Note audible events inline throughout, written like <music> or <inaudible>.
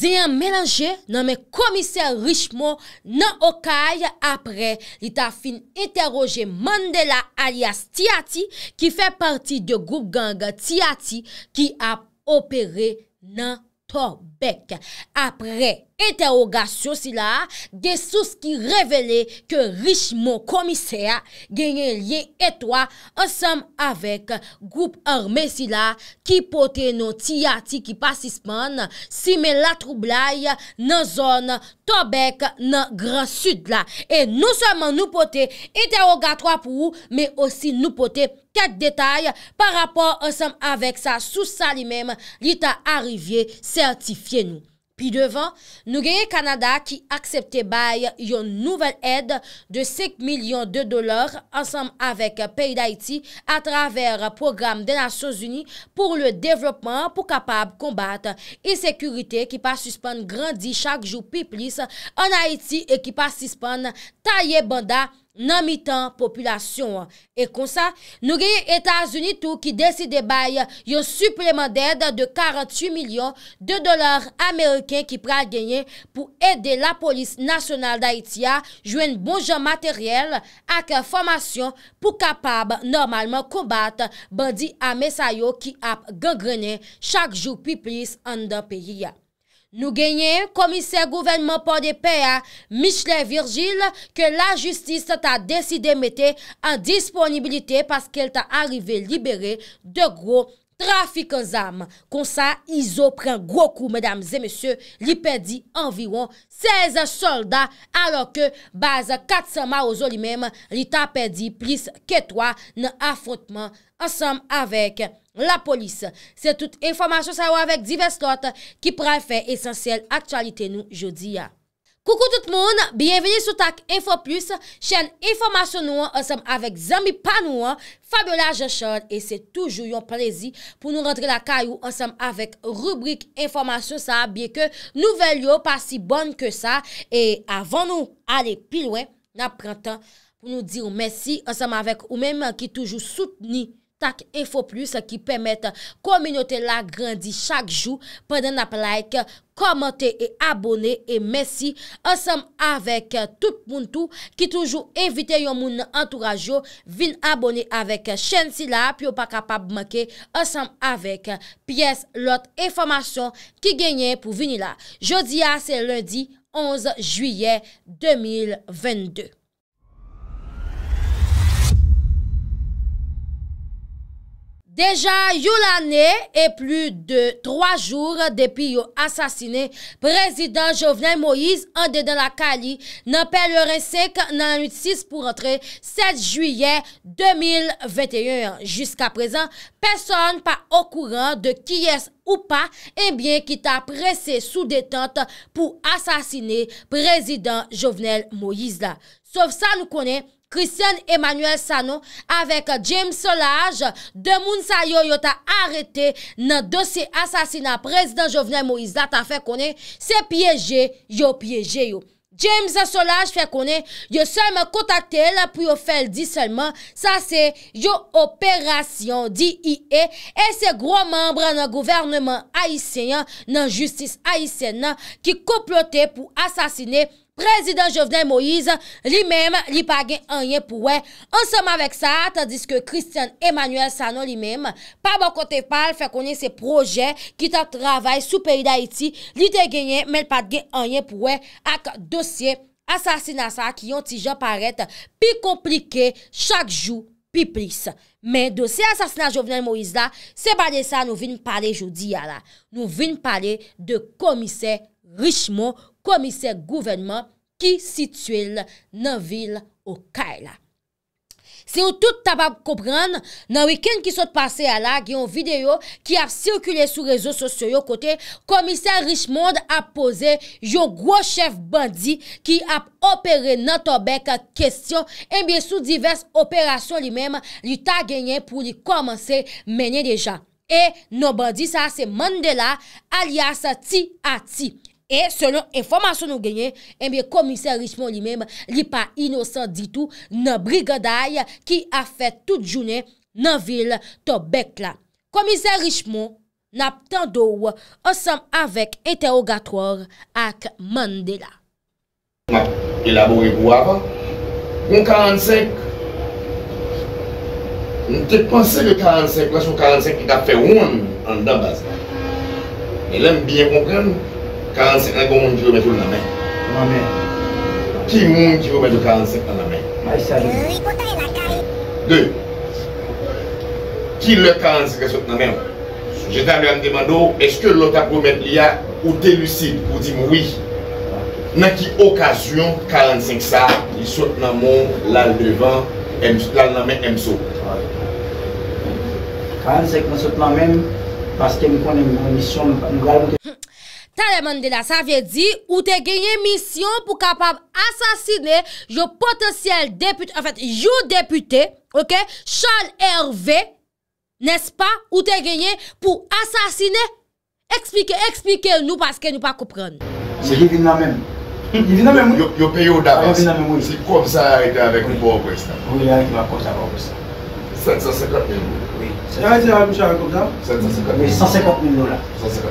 Zeyan menanje nanme komiser Richemont nan Okay apre li ta fin interoje Mandela alias Tiyati ki fe parti de group ganga Tiyati ki ap opere nan Torbek apre. Eterogasyon sila gen souz ki revele ke Richemont komiser genye liye etwa ansam avek goup armé sila ki pote nou tiyati ki pasispan si men la troublai nan zon tobek nan Gran Sud la. E non nou seman nou pote eterogatwa pou ou men osi nou pote ket detay par rapor ansam avek sa souz sa li mem li ta arivye sertifye nou. Pi devan, Nougeye Kanada ki aksepte bay yon nouvel ed de 5 milyon de dolar ansam avèk peyi d'Haïti atraver program de Nasyon Zuni pou le devlopman pou kapab kombat. E sekurite ekipa suspan grandi chak jou pi plis an Haïti ekipa suspan tayye bandan nan mitan populasyon. E konsa, nou genye Etats-Unis tou ki deside baye yon supleman dede de 48 milyon de dolar Ameriken ki pral genye pou ede la polis nasyonal da Itia jwen bon jan materyel ak formasyon pou kapab normalman kombat bandi ame sayo ki ap gangrene chak jou pi plis an dan peyi ya. Nou genyen komiser gouvenman pa de pe a Michele Virgil ke la justis ta deside mette an disponibilite paske el ta arrive libere de gro trafik an zam. Kon sa, Iso pren gro kou, li pedi anviron 16 soldat alo ke baz kat sema ozo li mem li ta pedi plis ketwa nan afotman ansem avek. La polis, se tout informasyon sa yo avek divers lot ki prefe esensyel aktualite nou jodi ya. Koukou tout moun, bienveni sou tak Info Plus, chen informasyon nou an, ansem avek Zambi Panou an, Fabiola Jechon, e se toujou yon prezi pou nou rentre la kayou ansem avek rubrik informasyon sa, bie ke nou vel yo pas si bon ke sa, e avon nou ale pil wè, na prantan pou nou di ou mesi, ansem avek ou menman ki toujou soutni. tak efo plus ki pemet kominyote la grandi chak jou, pe den ap like, komante e abone, e mesi asam avek tout moun tou, ki toujou evite yon moun entouraj yo, vin abone avek chen si la, pi yo pa kapab manke asam avek piyes lot e fomasyon ki genye pou vin la. Jodi a, se lundi, 11 juye 2022. Deja yon ane e plu de 3 jour depi yon asasine, prezident Jovenel Moïse ande dan la Kali, nan pe lor esek nan ane 6 pou rentre 7 juye 2021. Jiska prezan, peson pa okouran de ki es ou pa, e eh bie ki ta prese sou detante pou asasine prezident Jovenel Moïse la. Sof sa nou konen. Christian Emmanuel Sano avèk James Solage, demoun sa yo yo ta arete nan dosi asasina prezident Jovenel Moïse Lata fè konè se piyeje yo piyeje yo. James Solage fè konè yo selme kontakte la pou yo fel di selman sa se yo operasyon di IE e se gro mèmbre nan gouvernement Aïsien nan justice Aïsien nan ki koplote pou asasine... Prezident Jovenel Moïse li mèm li pa gen anyen pou wè. Ansem avèk sa, tandis ke Christian Emmanuel Sanon li mèm, pa bò kote pal bon fè konye se proje ki ta travay sou peyi da iti, li te genyen men pat gen anyen pou wè ak dosye asasinasa ki yon ti jan paret pi komplike chak jou pi plis. Men dosye asasinasa Jovenel Moïse la, se bade sa nou vin me pale joudi ya la. Nou vin me pale de komise richmon komise. komisek gouvenman ki sitwil nan vil ou kaela. Se ou tout tabab koupran, nan wikend ki sot pase ala, gen yon video ki ap sirkule sou rezo sosyo kote, komisek Richemonde ap pose yon gwo chef bandi ki ap opere nan tobek kestyon, enbyen sou divers operasyon li mem, li ta genyen pou li komanse menye dejan. E, nan bandi sa se mande la, alias ti ati. E selon informasyon nou genye, eh e miye komiser Richemont li mem li pa inosan ditou nan brigaday ki a fet tout jounen nan vil to bek la. Komiser Richemont nap tendo ou ansam avek eteogatwar ak Mandela. Mwen elabou e pou ava, mwen 45, mwen te konse ke 45, mwen chou 45 ki ta fe ouan an dabaz. E lem biye konkren mwen, 45 nan kon moun ki wou mèd yo 45 nan nan mèd? Nan mèd. Ki moun ki wou mèd yo 45 nan nan mèd? A yi sajou. De. Ki lè 45 ka sot nan mèd? Sou jè nan lè an dèman do, eske lè otak wou mèd li ya, ou tè lucid, ou di mou wè? Nan ki okasyon, 45 sa, yi sot nan mò, lal devan, lal nan mèd, mèm so. 45 mèd sot nan mèm, paske mè kon mè mèm, mèm mèm mèm mèm mèm mèm mèm mèm mèm mèm mè Tale Mandela, ça veut dire ou te gagné mission pour capable assassiner le potentiel député, en fait, you député, ok, Charles Hervé, n'est-ce pas, ou te gagné pour assassiner. Expliquez, expliquez nous parce que nous pas comprendre. C'est lui qui vient même. Il vient même. Ah, il paye d'avance. C'est comme ça arrêté avec le pauvre prestat. Oui, il comme ça, pauvre prestat. 750 000. Oui. Ça veut comme ça 750 000. 150 000 dollars. 150 000.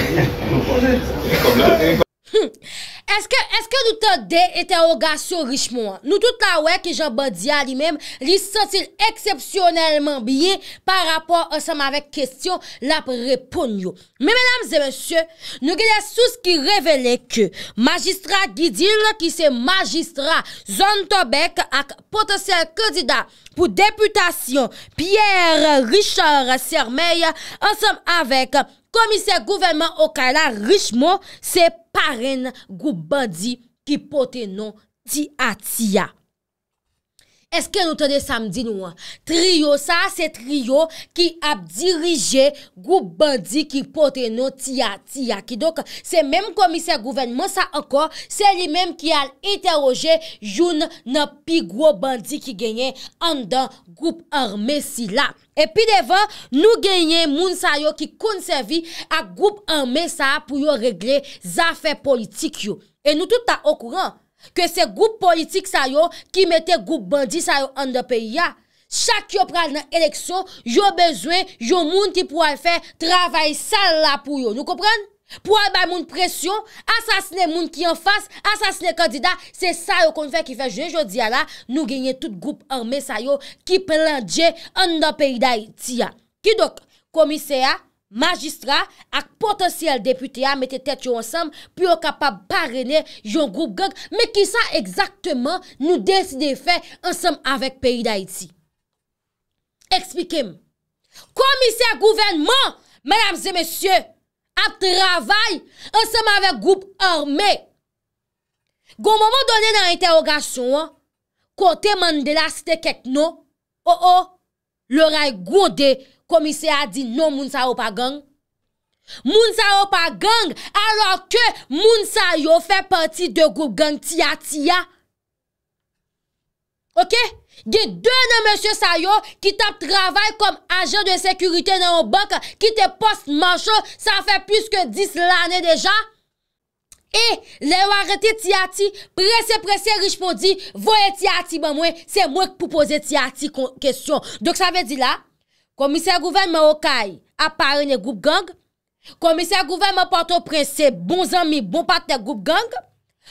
<laughs> Eske nou te de ete ogasyon richmon? Nou tout la wek ki jan badia li mem li sotil eksepsyonelman biye par rapor osam avek kestyon la pe repon yo. Me menams e monsye, nou genye sou ki revele ke magistra gidil ki se magistra zon tobek ak potasyon kandida pou deputasyon Pierre Richard Sermey ansam avek Komise gouvenman Okala Richmo se paren gou bandi ki pote non ti atiya. Eske nou te de samdi nou an? Trio sa, se trio ki ap dirije Goup bandi ki pote nou tiya tiya ki Dok se menm komise gouvernement sa ankon Se li menm ki al interoje Joun nan pi gwo bandi ki genyen An dan goup arme si la E pi devan nou genyen moun sa yo ki konservi A goup arme sa pou yo regle zafè politik yo E nou touta okouran Ke se goup politik sa yo Ki mette goup bandi sa yo an de peyi ya Chak yo pral nan eleksyon Yo bezwen, yo moun ki pou al fe Travay sal la pou yo Nou kopren? Pou al bay moun presyon Asasne moun ki an fas Asasne kandida Se sa yo kon fe ki fe Je jo diya la Nou genye tout goup armé sa yo Ki planje an de peyi da iti ya Ki dok komise ya? Magistra ak potensyal depute ya mette tet yo ansam Pyo kapap barene yon group gag Me ki sa exaktman nou desi de fe ansam avek peyi da iti Ekspikem Komise a gouvenman Menamze mesye A travay Ansam avek group orme Gon moun moun donen nan interogasyon Kote mandela site kek nou Ou oh, ou oh, Lora yi goude komise a di non moun sa ou pa gang. Moun sa ou pa gang, alor ke moun sa yo fe parti de goup gang tiya-tiya. Ok? Ge dwen nan monsye sa yo, ki tap travay kom ajen de sekurite nan o bank, ki te post manchou, sa fe pwiske 10 l'anen deja. E, le ou arete tiya-ti, presye-presye richpon di, voye tiya-ti ban mwen, se mwen pou pose tiya-ti kon kesyon. Dok sa ve di la, Komisè gouverme wakay apare ne goup gang? Komisè gouverme pote prese bon zami, bon patne goup gang?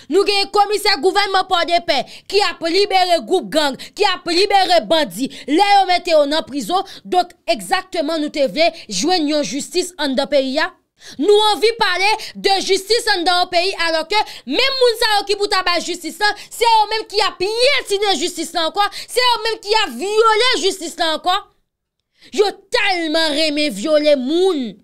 Nou genye komisè gouverme pote pe ki ap libere goup gang, ki ap libere bandi, le yon mette yon nan prizo, donk ekzaktman nou te vle jwen yon justice an da peyi ya? Nou an vi pale de justice an da o peyi alo ke, men moun sa yon ki pou taba justice la, se yon men ki ap yel sine justice la an kwa, se yon men ki ap viole justice la an kwa, Yo talman reme viole moun.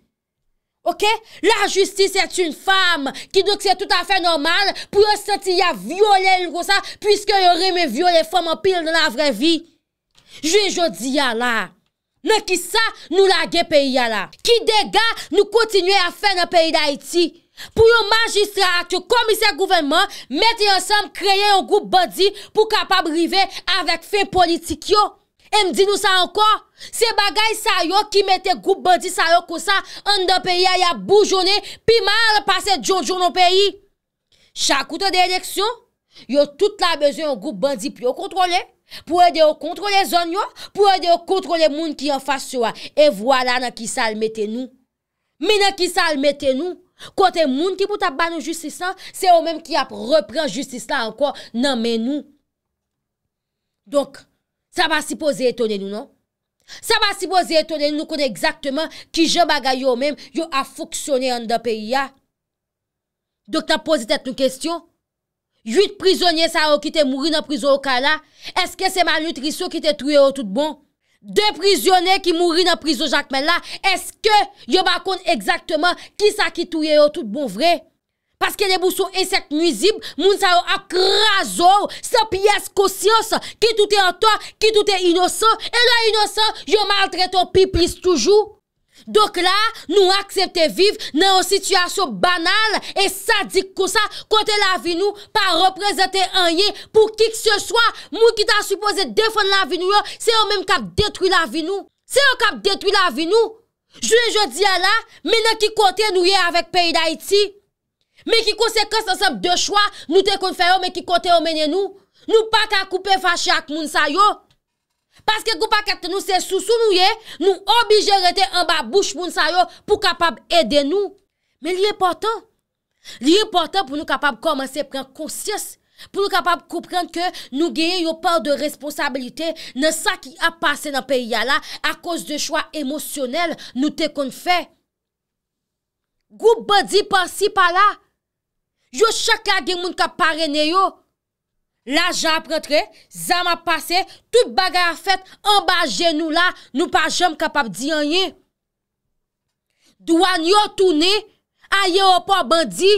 Ok? La justice et un fam ki nouk se tout afe normal pou yo senti ya viole l kou sa pwiske yo reme viole fam an pil nan la vre vi. Je jo di ya la. Nè ki sa nou lage peyi ya la. Ki dega nou kontinuye a fe nan peyi da iti. Pou yo magistrate, komisar gouvenman, mette yon sam kreye yon goup body pou kapab rive avèk fe politik yo. E mdi nou sa ankon, se bagay sa yo ki mette goup bandi sa yo kousa, an de peyi a ya boujone, pi mal pase djonjoun nou peyi. Chakoute de eleksyon, yo tout la beze yon goup bandi pi yo kontrole, pou ede yo kontrole zon yo, pou ede yo kontrole moun ki yon fasyo a, e vwala nan ki sal mette nou. Mi nan ki sal mette nou, kote moun ki pou taban nou justisan, se yo menm ki ap repren justisan ankon, nan men nou. Donk, Sa ba si poze etone nou nou? Sa ba si poze etone nou nou konen exactement ki je bagay yo menm yo a foksyone an da peyi ya? Dokta pose tet nou kestyon? Yut prizonyen sa yo ki te mouri nan prizo okala? Eske se ma nutrisyo ki te tuye yo tout bon? De prizyone ki mouri nan prizo jak men la? Eske yo ba konen exactement ki sa ki tuye yo tout bon vre? Paske le bousou esek nwizib, moun sa yo ak razor, se piyes kosyos, ki tout e an to, ki tout e inosan, e la inosan, yo maltreton pipris toujou. Dok la, nou aksepte viv nan yon situasyon banal, e sadik konsa, kote la vi nou, pa reprezete an ye, pou kik se swa, moun ki ta suppose defon la vi nou yo, se yo menm kap detwi la vi nou. Se yo kap detwi la vi nou. Jwe je di ala, mene ki kote nou ye avek peyi da iti. Mè ki konsekans ansep de chwa, nou te konfer yo mè ki kote omenen nou. Nou pa ka koupe fachak moun sayo. Paske koupa kat nou se sou sou nou ye, nou obige rete anba bouch moun sayo pou kapab ede nou. Mè li e portan. Li e portan pou nou kapab komanse preng konsyes. Pou nou kapab kouprent ke nou geye yo par de responsabilite nan sa ki a pase nan peyi ya la. A kos de chwa emosyonel nou te konfer. Goupa di par si pa la. Yo chak la gen moun ka parene yo. La jan ap rentre, zan ap pase, tout bagay ap fet, anba gen nou la, nou pa jom kapap di anye. Douan yo toune, a ye opor bandi,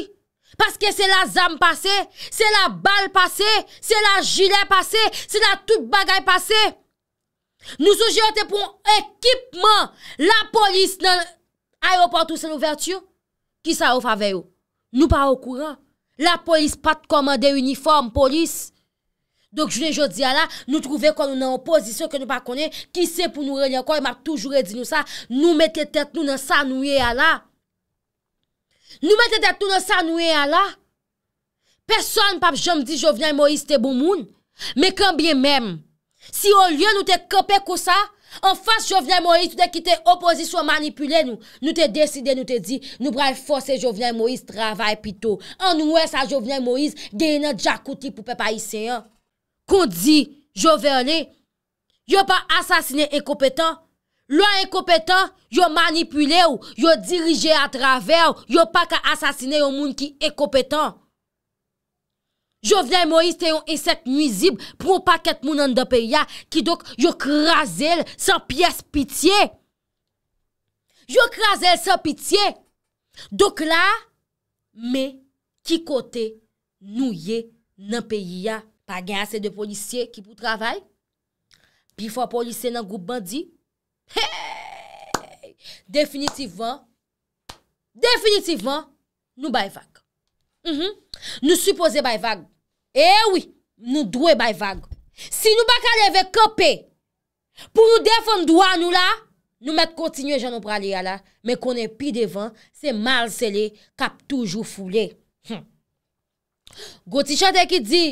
paske se la zan pase, se la bal pase, se la jile pase, se la tout bagay pase. Nou souje ote pou ekipman, la polis nan a ye opor tout se nou vert yo, ki sa ouf ave yo. Nou pa wakouran. La polis pat komande uniform polis. Dok jounen jodi ala, nou trouve kon nou nan opozisyon ke nou pa konen. Ki se pou nou renyan kon? Eman toujou re di nou sa. Nou mette tet nou nan sa nouye ala. Nou mette tet nou nan sa nouye ala. Person pa jom di jo vina yon moriste bou moun. Me kambye menm. Si yo lyen nou te kope kousa. An fas Jovenel Moïse ou de ki te oposi sou manipule nou, nou te deside, nou te di, nou brel force Jovenel Moïse travay pito. An nou wè sa Jovenel Moïse, dene dja kouti pou pepa yiseyan. Kon di, Jovenel, yo pa asasine ekopetan, lwen ekopetan, yo manipule ou, yo dirije atraver, yo pa ka asasine yon moun ki ekopetan. Jo vnen Moïse te yon eset nuizib pou pa ket mounan nan peyi ya ki dok yo krasel san piyes pitiye. Yo krasel san pitiye. Dok la, me ki kote nou ye nan peyi ya. Pa gen ase de polisye ki pou travay. Pi fwa polisye nan goup bandi. Hey! Definitivan, definitivan, nou bay vak. Mhm. Nou suppose bay vak Ewi, eh nou dwe bay vag. Si nou baka leve kepe, pou nou defon dwa nou la, nou met kontinye janou pralye ya la, men konen pi devan, se mal sele, kap toujou foule. Hm. Gotichote ki di,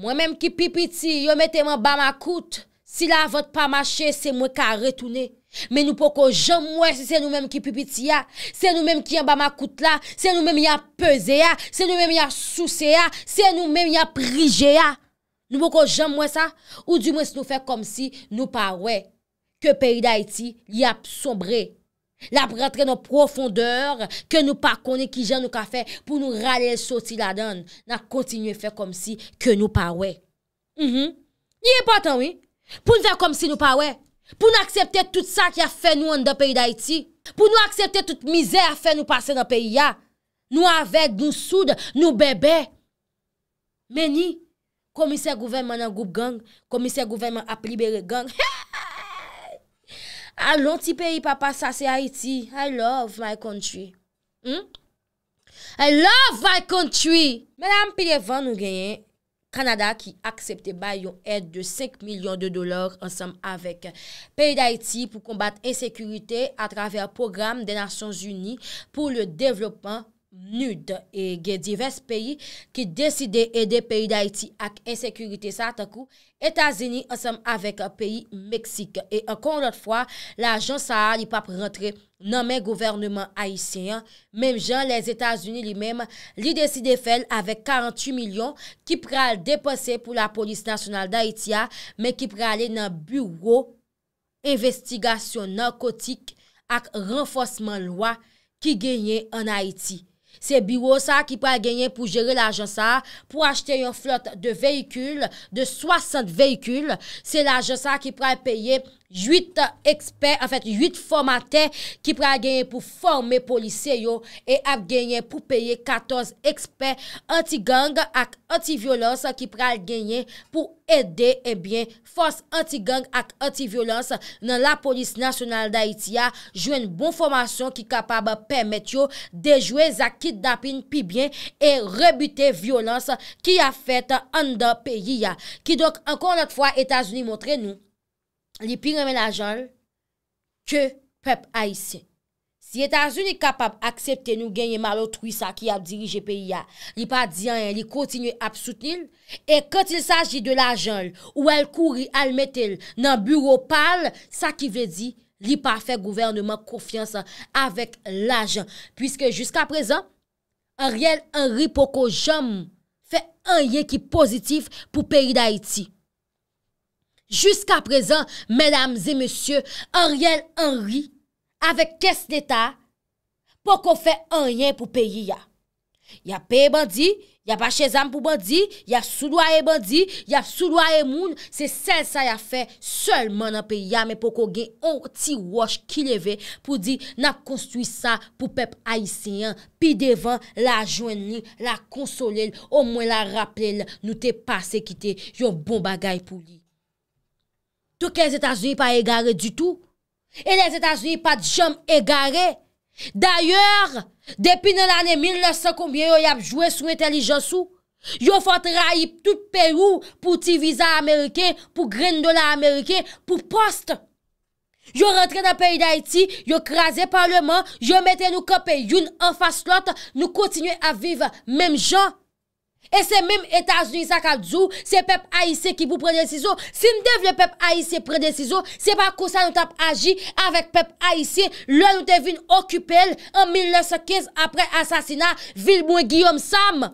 mwen menm ki pipiti, yo meteman ba ma kout, si la vot pa ma che, se mwen ka retoune. Men nou pou kon jan mwen se se nou menm ki pipiti ya, se nou menm ki yon ba makout la, se nou menm ya peze ya, se nou menm ya souse ya, se nou menm ya prije ya. Nou pou kon jan mwen sa, ou di mwen se nou fèk kom si nou pa wey, ke peyi da iti yap sombre. La prètre nou profondeur, ke nou pa konen ki jan nou ka fè, pou nou ralèl soti la don, na kontinu fèk kom si ke nou pa wey. Ni e patan wey, pou nou fèk kom si nou pa wey. Pou nou aksepte tout sa ki a fe nou an da peyi d'Haiti? Pou nou aksepte tout mizer a fe nou pase nan peyi ya? Nou avek, nou soud, nou bebe? Meni, komise gouverman nan goup gang, komise gouverman ap libere gang. <laughs> Alon ti peyi pa pa sa se Haiti, I love my country. Hmm? I love my country! Meni am pirevan nou genye. Kanada ki aksepte bayon et de 5 milyon de dolar ansam avek. Pèl d'Haïti pou kombat ensekurite a traver program de Nasyons Uni pou le devlopman Nude, e gen diverse peyi ki deside ede peyi d'Haiti ak insekurite sa takou, Etasini ansam avek peyi Meksik. E ankon lot fwa, la ajan sa a li pap rentre nan men governman Haitien, menm jan, les Etasini li menm li deside fel avek 48 milyon ki preal depose pou la polis nasyonal d'Haitia, menm ki preale nan buwo, investigasyon narkotik ak renfosman lwa ki genye an Haiti. Se biro sa ki pral genyen pou jere l'agen sa, pou achete yon flotte de veykul, de 60 veykul, se l'agen sa ki pral peye pou 8 ekspert, an fèt 8 formatè ki pral genye pou forme polise yo e ap genye pou peye 14 ekspert anti-gang ak anti-violans ki pral genye pou ede ebyen fòs anti-gang ak anti-violans nan la polis nasyonal da Itiya jwen bon fòmasyon ki kapab pèmèt yo dejwe zakit dapin pibyen e rebutè violans ki a fèt an da peyi ya ki dok ankon not fwa Etasouni montre nou Li piremen ajanl, ke pep a isen. Si etazoun li kapap aksepte nou genye malot wisa ki ap dirije pe ya, li pa diyan, li kontinye ap soutenil, e kote il sagi de l'ajanl ou el kouri al metel nan bureau pal, sa ki ve di, li pa fe gouvernement koufiansan avek l'ajan. Puiske jiska prezan, an riel an ripoko jom fe an ye ki pozitif pou peyi da iti. Jusk aprezen, mèdames et monsye, an riel an ri, avek kes neta, pou kon fe an rien pou peyi ya. Ya peye bandi, ya pa chezam pou bandi, ya souloye bandi, ya souloye moun, se sel sa ya fe, solman an peyi ya, men pou kon gen an ti wosh ki leve, pou di nan konstwi sa pou pep aisyen, pi devan la joen li, la konsole li, o mwen la rappele, nou te pase kite, yon bon bagay pou li. Tou ken Etats-Unis pa e gare du tout. E les Etats-Unis pa di chom e gare. D'ayor, depi nan ane 1900, yon ap jwe sou entelijansou. Yon fote rayip tout Peru pou ti visa Amerike, pou gren dola Amerike, pou post. Yon rentre nan peyi d'Haïti, yon krasè parlement, yon mette nou kopè yon enfas lot, nou kontinye ap vive mem jan. E se mèm Etats-Unis sakadzou, se pep Aïsé ki pou pre de cizou, se mèm dev le pep Aïsé pre de cizou, se pa kousa nou tap agi avèk pep Aïsé, lò nou dev vin okupel an 1915 apre asasina vil mwen Guillaume Sam.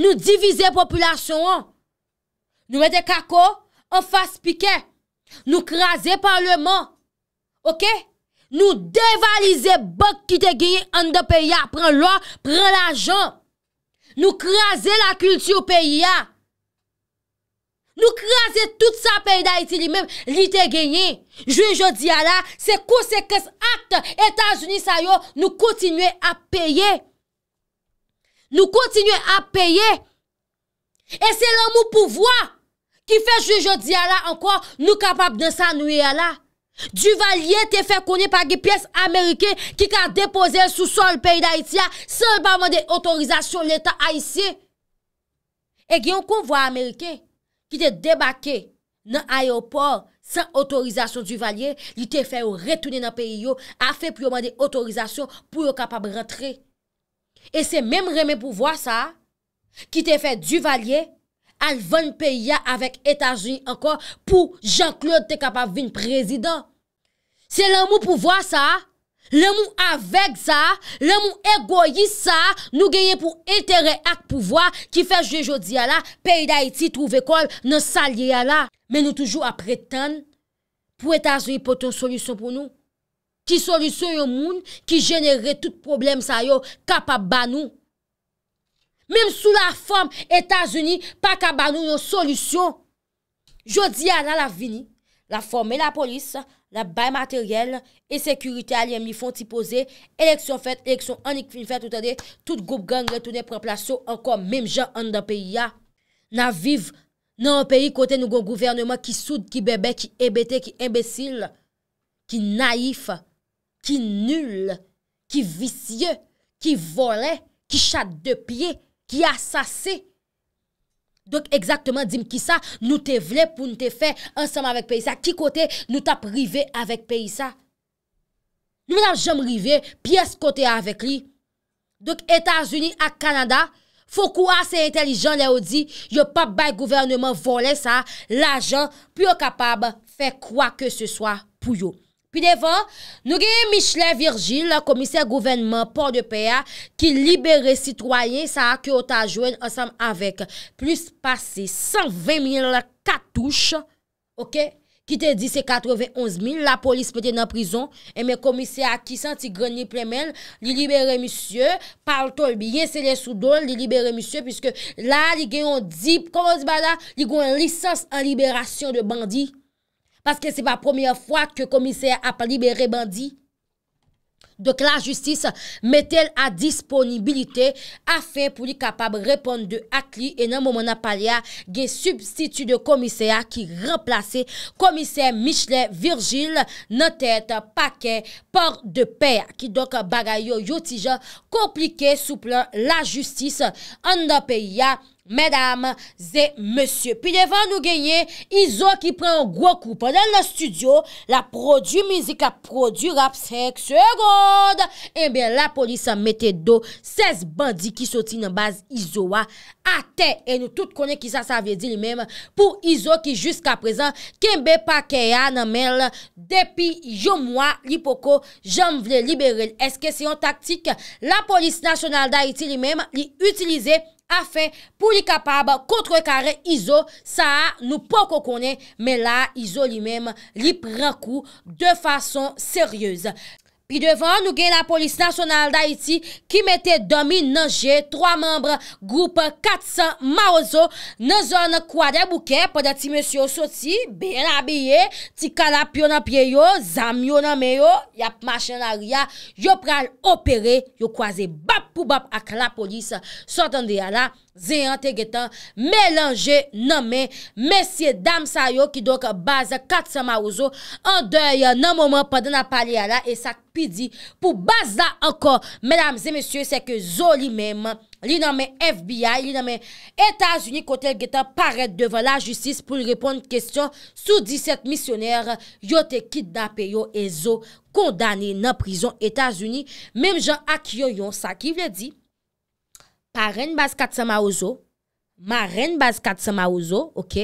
Nou divize populasyon an, nou mète kako, an fase pike, nou krasé parlement, ok? Nou devalize bok ki te giye an de peya, pren lò, pren l'ajon. Nou kreaze la kulti ou peyi ya. Nou kreaze tout sa peyi da iti li men, li te genye. Jwe jodi ya la, se kouse kes akte, Etan Zuni sayo, nou kontinye ap peye. Nou kontinye ap peye. E se lom ou pouvoi, ki fe jwe jodi ya la, anko nou kapap de sa nou ya la. Duvalier te fè konye pa ge pyes Amerike Ki kan depose sou sol peyi da itia Sol pa man de otorizasyon l'Etat a isi E gen konvo Amerike Ki te debake nan ayopor San otorizasyon duvalier Li te fè ou retounen nan peyi yo A fè pou yo man de otorizasyon Pou yo kapab rentre E se mem reme pou vwa sa Ki te fè duvalier Alvan pe ya avèk Etaswi ankon pou Jean-Claude te kapav vin prezident. Se lèmou pouvoa sa, lèmou avèk sa, lèmou egoyi sa, nou genye pou etere ak pouvoa ki fèj de jodi ya la, peyi da iti trouve kol nan salye ya la. Men nou toujou apre tan pou Etaswi poton solisyon pou nou, ki solisyon yo moun ki jenere tout problem sa yo kapav ban nou. Mem sou la form Etats-Uni, pa ka banou yon solusyon. Jodi ya nan la vini, la form e la polis, la bay materyel, e sekurite aliem li fon tipoze, eleksyon fèt, eleksyon anik fin fèt, tout goup gangre, tout ne proplasyon, ankon mem jan an dan peyi ya. Nan viv, nan an peyi kote nou gon gouvernement ki soud, ki bebe, ki ebete, ki embesil, ki naif, ki nul, ki visye, ki volè, ki chate de piey, Ki a sa se. Dok ekzaktman dim ki sa nou te vle pou nou te fe ansanm avèk peyi sa. Ki kote nou tap rive avèk peyi sa. Nou nan jom rive pi eskote avèk li. Dok Etasuni ak Kanada fokou ase entelijan le ou di yo pa bay gouvernement volen sa. La jan pou yo kapab fe kwa ke se swa pou yo. Pi devan, nou genye Michele Virgil, komisè gouvernement, port de PA, ki libere sitwoyen, sa akye otajwen ansam avek. Plis pase 120.000 katouche, ok, ki te dise 91.000, la polis pete nan prizon, eme komisè aki santi greni plemen, li libere misye, pal tol biye se lesou do, li libere misye, piske la li genyon dip, komon si bada, li genyon lisans an liberasyon de bandi. Paske se pa premier fwa ke komisè a palibere bandi. Dok la justis metel a disponibilite a fe pou li kapab repon de akli. E nan mouman a palia ge substitu de komisè a ki remplase komisè Michelet Virgil. Nan tete pa ke port de pey a ki dok bagay yo yotijan komplike sou plan la justis an da pey ya. Medam, zè monsye. Pi devan nou genye, Izo ki pren an gwa koupa den la studio la prodju mizika, prodju rap, seks, segod. Enbe la polis mette do 16 bandi ki soti nan baz Izo wa ate. E nou tout konen ki sa sa vye di li menm pou Izo ki jusqu aprezen kembe pa keya nan menl depi yo mwa li poko janm vle libere. Eske se yon taktik, la polis nasyonal da iti li menm li utilize. Afen, pou li kapab kontre kare Izo, sa a nou poko konen, me la Izo li menm li pren kou de fason seryez. Pi devan nou gen la polis nasyonal da iti, ki mette domi nanje, 3 membre, group 400 ma ozo, nan zon kwa de bouke, poda ti monsyo soti, beye la beye, ti kala pyo nan pye yo, zam yo nan me yo, yap machan a ria, yo pral opere, yo kwaze bap! pou bap ak la polis, sotan de yala, zeyan te getan, melange nan men, mesye dam sayo, ki doke baze katsan ma ouzo, an doye nan mouman, pandan apali yala, e sak pidi, pou baze la ankon, menam zemesye, seke zoli menman, Li nan men FBI, li nan men Etats-Unis, Kotel Geta paret devan la justice pou li repon n kestyon sou 17 misyoner yo te kit da peyo e zo kondane nan prison Etats-Unis. Mem jan ak yo yon sa ki vle di, paren bas katsama o zo, Maren baz katsan ma ouzo, ok,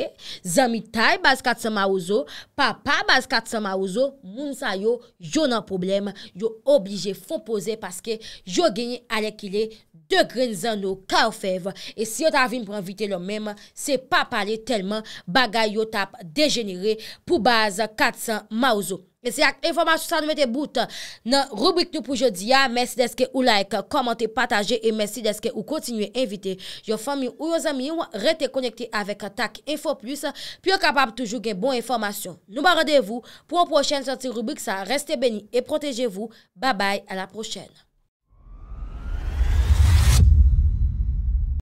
zanmi tay baz katsan ma ouzo, papa baz katsan ma ouzo, moun sa yo, yo nan problem, yo oblije fon pose paske yo genye alekile de gren zan nou ka ou fev, e si yo ta vin pou anvite lo menm, se pa pale telman bagay yo tap degenere pou baz katsan ma ouzo. Et si ak informasyon sa nou mette bout nan rubrik nou pou jodi ya, mersi deske ou like, komante, pataje, et mersi deske ou kontinuye invite yo fami ou yo zami yo rete konekte avek tak info plus, pi yo kapap toujou gen bon informasyon. Nou ba radevou pou an pochene santi rubrik sa. Reste beni et protejevou. Babay, ala pochene.